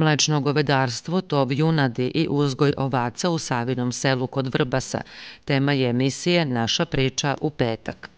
Mlečno govedarstvo, tov junadi i uzgoj ovaca u Savinom selu kod Vrbasa. Tema je emisije Naša priča u petak.